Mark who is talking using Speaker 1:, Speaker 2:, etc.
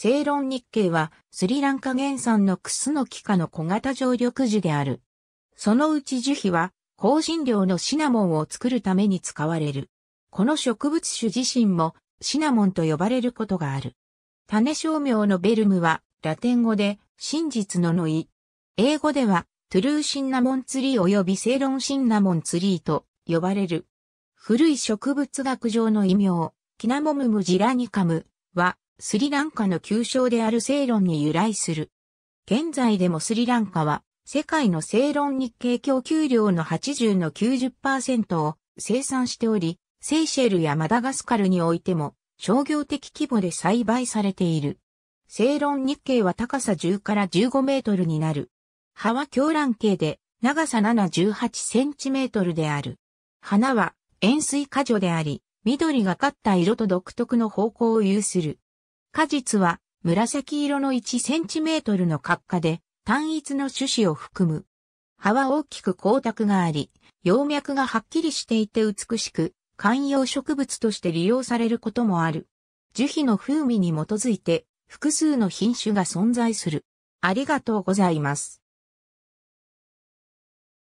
Speaker 1: セイロン日系はスリランカ原産のクスノキ科の小型常緑樹である。そのうち樹皮は香辛料のシナモンを作るために使われる。この植物種自身もシナモンと呼ばれることがある。種商名のベルムはラテン語で真実ののい。英語ではトゥルーシンナモンツリー及びセイロンシンナモンツリーと呼ばれる。古い植物学上の異名、キナモムムジラニカムはスリランカの旧称であるセイロンに由来する。現在でもスリランカは、世界のセイロン日系供給量の80の90%を生産しており、セイシェルやマダガスカルにおいても商業的規模で栽培されている。セイロン日系は高さ10から15メートルになる。葉は狂乱系で長さ7、18センチメートルである。花は円錐果樹であり、緑がかった色と独特の方向を有する。果実は紫色の1センチメートルの角化で単一の種子を含む。葉は大きく光沢があり、葉脈がはっきりしていて美しく、観葉植物として利用されることもある。樹皮の風味に基づいて複数の品種が存在する。ありがとうございます。